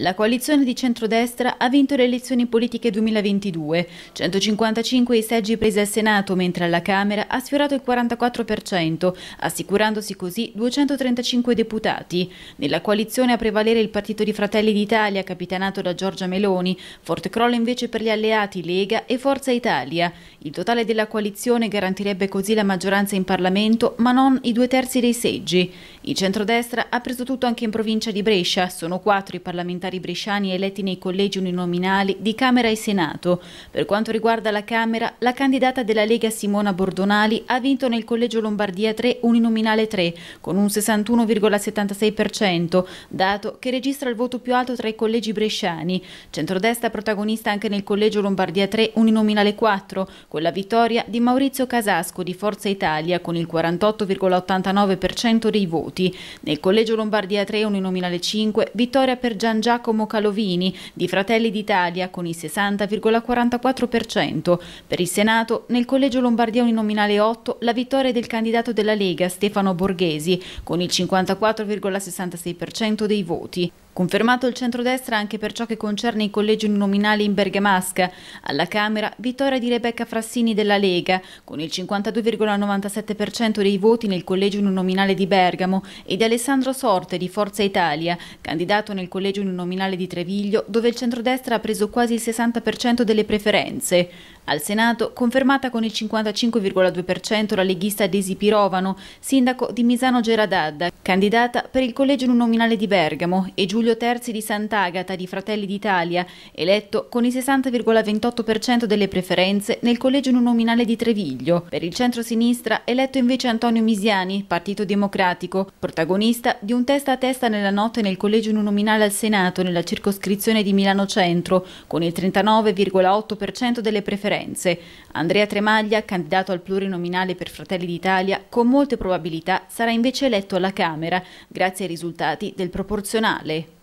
La coalizione di centrodestra ha vinto le elezioni politiche 2022, 155 i seggi presi al Senato, mentre alla Camera ha sfiorato il 44%, assicurandosi così 235 deputati. Nella coalizione a prevalere il partito di Fratelli d'Italia, capitanato da Giorgia Meloni, forte crollo invece per gli alleati Lega e Forza Italia. Il totale della coalizione garantirebbe così la maggioranza in Parlamento, ma non i due terzi dei seggi. Il centrodestra ha preso tutto anche in provincia di Brescia. Sono quattro i parlamentari bresciani eletti nei collegi uninominali di Camera e Senato. Per quanto riguarda la Camera, la candidata della Lega Simona Bordonali ha vinto nel collegio Lombardia 3 uninominale 3 con un 61,76%, dato che registra il voto più alto tra i collegi bresciani. Centrodestra protagonista anche nel collegio Lombardia 3 uninominale 4 con la vittoria di Maurizio Casasco di Forza Italia con il 48,89% dei voti detenuti. Nel Collegio Lombardia 3 uninominale 5, vittoria per Gian Giacomo Calovini di Fratelli d'Italia con il 60,44%. Per il Senato, nel Collegio Lombardia uninominale 8, la vittoria del candidato della Lega Stefano Borghesi con il 54,66% dei voti. Confermato il centrodestra anche per ciò che concerne i collegi uninominali in Bergamasca. Alla Camera, vittoria di Rebecca Frassini della Lega, con il 52,97% dei voti nel collegio uninominale di Bergamo, e di Alessandro Sorte di Forza Italia, candidato nel collegio uninominale di Treviglio, dove il centrodestra ha preso quasi il 60% delle preferenze. Al Senato, confermata con il 55,2% la leghista Desi Pirovano, sindaco di Misano Geradadda, candidata per il collegio nominale di Bergamo, e Giulio Terzi di Sant'Agata di Fratelli d'Italia, eletto con il 60,28% delle preferenze nel collegio nominale di Treviglio. Per il centro-sinistra, eletto invece Antonio Misiani, Partito Democratico, protagonista di un testa a testa nella notte nel collegio nominale al Senato nella circoscrizione di Milano Centro, con il 39,8% delle preferenze Firenze. Andrea Tremaglia, candidato al plurinominale per Fratelli d'Italia, con molte probabilità sarà invece eletto alla Camera, grazie ai risultati del proporzionale.